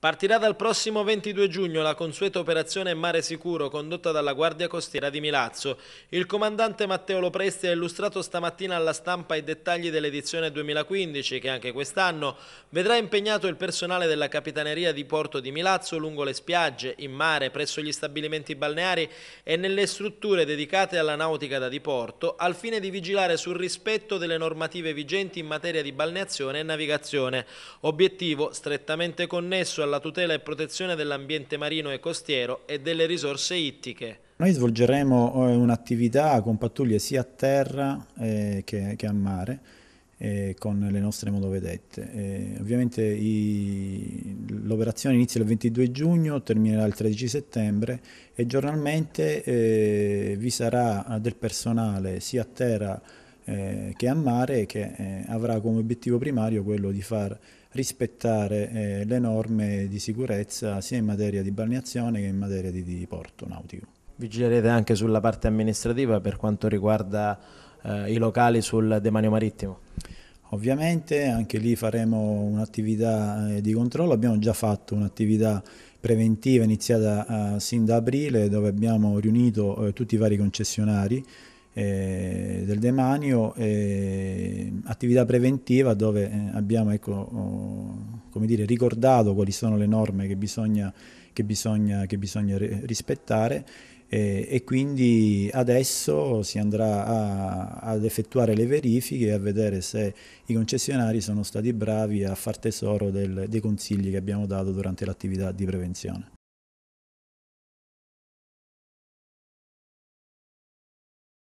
Partirà dal prossimo 22 giugno la consueta operazione Mare Sicuro condotta dalla Guardia Costiera di Milazzo. Il comandante Matteo Lopresti ha illustrato stamattina alla stampa i dettagli dell'edizione 2015 che anche quest'anno vedrà impegnato il personale della Capitaneria di Porto di Milazzo lungo le spiagge, in mare, presso gli stabilimenti balneari e nelle strutture dedicate alla nautica da diporto al fine di vigilare sul rispetto delle normative vigenti in materia di balneazione e navigazione. Obiettivo strettamente connesso alla alla tutela e protezione dell'ambiente marino e costiero e delle risorse ittiche. Noi svolgeremo eh, un'attività con pattuglie sia a terra eh, che a mare, eh, con le nostre motovedette. ovviamente l'operazione inizia il 22 giugno, terminerà il 13 settembre e giornalmente vi sarà del personale sia a terra che a mare eh, che a mare e che eh, avrà come obiettivo primario quello di far rispettare eh, le norme di sicurezza sia in materia di balneazione che in materia di, di porto nautico. Vigilerete anche sulla parte amministrativa per quanto riguarda eh, i locali sul demanio marittimo? Ovviamente anche lì faremo un'attività eh, di controllo, abbiamo già fatto un'attività preventiva iniziata sin da aprile dove abbiamo riunito tutti i vari concessionari eh, del demanio, eh, attività preventiva dove eh, abbiamo ecco, oh, come dire, ricordato quali sono le norme che bisogna, che bisogna, che bisogna rispettare eh, e quindi adesso si andrà a, ad effettuare le verifiche e a vedere se i concessionari sono stati bravi a far tesoro del, dei consigli che abbiamo dato durante l'attività di prevenzione.